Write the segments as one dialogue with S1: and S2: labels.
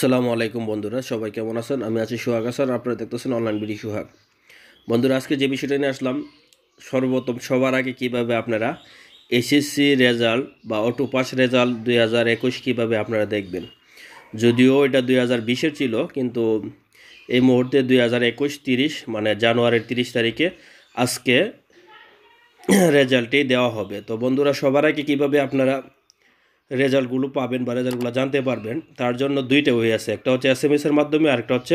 S1: সালামু আলাইকুম বন্ধুরা সবাই কেমন আছেন আমি আছি সোহাগ আসার আপনারা দেখতেছেন অনলাইন বিডি সোহাগ বন্ধুরা আজকে যে বিষয়টা নিয়ে আসলাম সর্বপ্রথম সবার আগে কিভাবে আপনারা এসএসসি রেজাল্ট বা অটো পাস রেজাল্ট দুই হাজার একুশ কীভাবে আপনারা দেখবেন যদিও এটা দুই হাজার বিশে ছিল কিন্তু এই মুহূর্তে দুই হাজার একুশ তিরিশ মানে জানুয়ারির তিরিশ তারিখে আজকে রেজাল্টই দেওয়া হবে তো বন্ধুরা সবার আগে কীভাবে আপনারা রেজাল্টগুলো পাবেন বা রেজাল্টগুলো জানতে পারবেন তার জন্য দুইটা ওয়ে আছে একটা হচ্ছে এস এম এসের মাধ্যমে আরেকটা হচ্ছে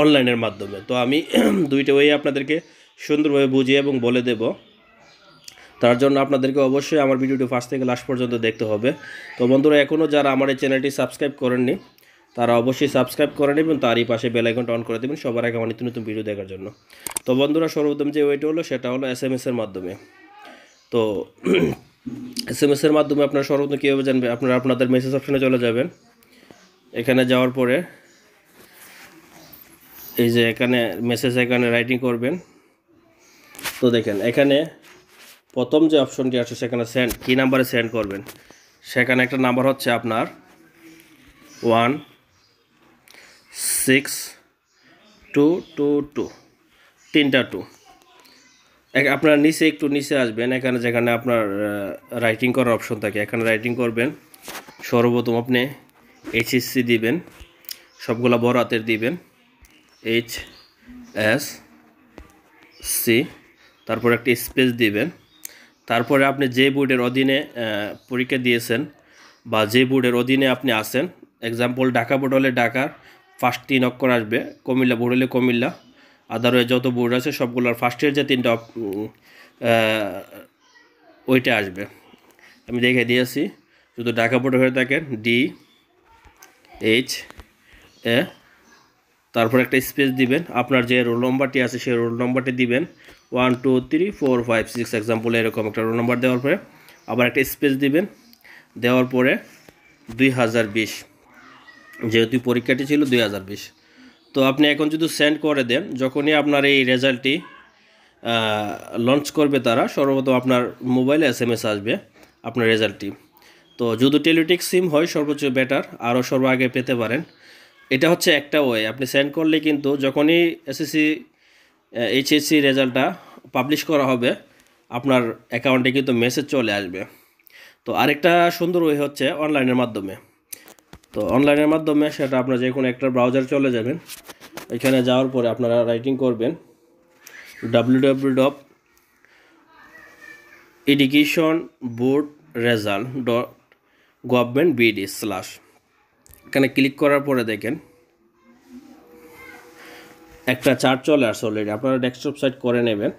S1: অনলাইনের মাধ্যমে তো আমি দুইটা ওয়ে আপনাদেরকে সুন্দরভাবে বুঝিয়ে এবং বলে দেব তার জন্য আপনাদেরকে অবশ্যই আমার ভিডিওটি ফার্স্ট থেকে লাস্ট পর্যন্ত দেখতে হবে তো বন্ধুরা এখনও যারা আমার এই চ্যানেলটি সাবস্ক্রাইব করেননি তারা অবশ্যই সাবস্ক্রাইব করে নেবেন তারই পাশে বেলাইকনটা অন করে দেবেন সবার আগে আমার নিত্য নতুন ভিডিও দেখার জন্য তো বন্ধুরা সর্বপ্রথম যে ওয়েটা হলো সেটা হলো এস এম এসের মাধ্যমে তো এস এম এসের মাধ্যমে আপনারা সর্বপ্রথম কীভাবে জানবে আপনারা আপনাদের মেসেজ অপশানে চলে যাবেন এখানে যাওয়ার পরে এই যে এখানে মেসেজ এখানে রাইটিং করবেন তো দেখেন এখানে প্রথম যে অপশনটি আছে সেখানে সেন্ড কী নাম্বারে সেন্ড করবেন সেখানে একটা নাম্বার হচ্ছে আপনার one six two two two তিনটা টু আপনার নিচে একটু নিচে আসবেন এখানে যেখানে আপনার রাইটিং করার অপশন থাকে এখানে রাইটিং করবেন সর্বপ্রথম আপনি এইচএসসি দিবেন সবগুলা বড় হাতের দিবেন এইচ এস সি তারপর একটা স্পেস দিবেন তারপরে আপনি যে বোর্ডের অধীনে পরীক্ষা দিয়েছেন বা যে বোর্ডের অধীনে আপনি আসেন এক্সাম্পল ঢাকা বোর্ড হলে ঢাকার ফার্স্ট তিন অক্ষর আসবে কুমিল্লা বোর্ড হলে কুমিল্লা আদারওয়াইজ যত বোর্ড আছে সবগুলোর ফার্স্ট ইয়ার যে তিনটা ওইটা আসবে আমি দেখে দিয়েছি শুধু ঢাকা বোর্ডে হয়ে থাকেন ডি এইচ এ তারপর একটা স্পেস দিবেন আপনার যে রোল নম্বরটি আছে সেই রোল নম্বরটি দিবেন one two three four five six example এরকম একটা রোল নম্বর দেওয়ার পরে আবার একটা স্পেস দিবেন দেওয়ার পরে দুই হাজার বিশ যেহেতু পরীক্ষাটি ছিল দুই হাজার বিশ তো আপনি এখন যদি সেন্ড করে দেন যখনই আপনার এই রেজাল্টটি লঞ্চ করবে তারা সর্বপ্রথম আপনার মোবাইলে এস এম এস আসবে আপনার রেজাল্টটি তো যদি টেলিটিক সিম হয় সর্বোচ্চ বেটার আরও সর্ব আগে পেতে পারেন এটা হচ্ছে একটা ওয়ে আপনি সেন্ড করলে কিন্তু যখনই এসএসসি এইচএসসি রেজাল্টটা পাবলিশ করা হবে আপনার অ্যাকাউন্টে কিন্তু মেসেজ চলে আসবে তো আরেকটা সুন্দর ওয়ে হচ্ছে অনলাইনের মাধ্যমে তো অনলাইনের মাধ্যমে সেটা আপনার যে কোনো একটা ব্রাউজার চলে যাবেন এখানে যাওয়ার পরে আপনারা রাইটিং করবেন W W W education board result dot government BD slash এখানে ক্লিক করার পরে দেখেন একটা চার্ট চলে আসছে অলরেডি আপনারা ডেস্কটপ সাইট করে নেবেন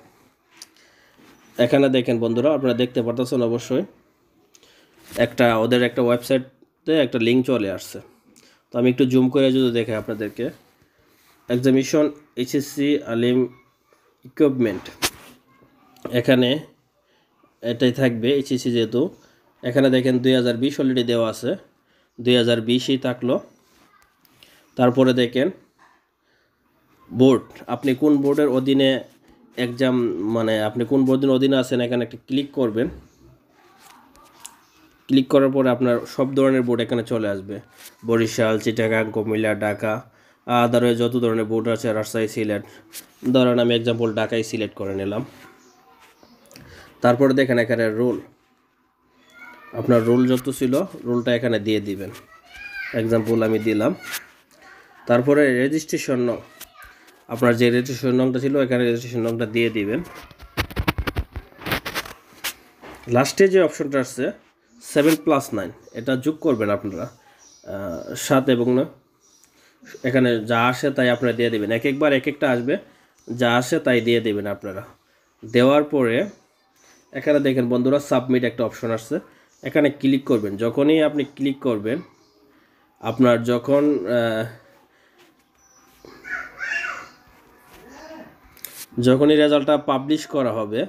S1: এখানে দেখেন বন্ধুরা আপনারা দেখতে পারতেছেন অবশ্যই একটা ওদের একটা ওয়েবসাইট তে একটা লিঙ্ক চলে আসছে তো আমি একটু জুম করে যদি দেখে আপনাদেরকে এক্সামিশন এইচএসসি আলিম ইকুইপমেন্ট এখানে এটাই থাকবে এইচএসসি যেহেতু এখানে দেখেন দুই হাজার বিশ অলরেডি দেওয়া আছে দুই হাজার বিশই থাকলো তারপরে দেখেন বোর্ড আপনি কোন বোর্ডের অধীনে এক্সাম মানে আপনি কোন বোর্ডের অধীনে আছেন এখানে একটা ক্লিক করবেন ক্লিক করার পরে আপনার সব ধরনের বোর্ড এখানে চলে আসবে বরিশাল চিটাগাং কুমিল্লা ঢাকা আদারওয়াইজ যত ধরনের বোর্ড আছে রাজশাহী সিলেট ধরেন আমি এক্সাম্পল ঢাকায় সিলেক্ট করে নিলাম তারপরে দেখেন এখানে রোল আপনার রোল যত ছিল রোলটা এখানে দিয়ে দিবেন এক্সাম্পল আমি দিলাম তারপরে রেজিস্ট্রেশন নং আপনার যে রেজিস্ট্রেশন নংটা ছিল এখানে রেজিস্ট্রেশন নংটা দিয়ে দিবেন লাস্টে যে অপশনটা আসছে সেভেন প্লাস নাইন এটা যোগ করবেন আপনারা সাত এবং নয় এখানে যা আসে তাই আপনারা দিয়ে দেবেন এক একবার এক একটা আসবে যা আসে তাই দিয়ে দেবেন আপনারা দেওয়ার পরে এখানে দেখেন বন্ধুরা সাবমিট একটা অপশন আসছে এখানে ক্লিক করবেন যখনই আপনি ক্লিক করবেন আপনার যখন যখনই রেজাল্টটা পাবলিশ করা হবে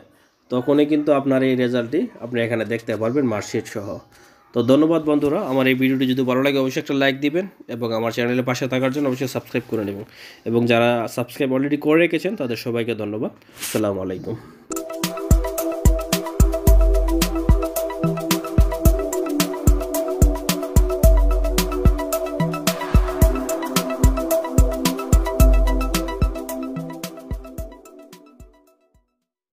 S1: তখনই কিন্তু আপনার এই রেজাল্টটি আপনি এখানে দেখতে পারবেন মার্কশিট সহ তো ধন্যবাদ বন্ধুরা আমার এই ভিডিওটি যদি ভালো লাগে অবশ্যই একটা লাইক দিবেন এবং আমার চ্যানেলের পাশে থাকার জন্য অবশ্যই সাবস্ক্রাইব করে নেবেন এবং যারা সাবস্ক্রাইব অলরেডি করে রেখেছেন তাদের সবাইকে ধন্যবাদ আসসালামু আলাইকুম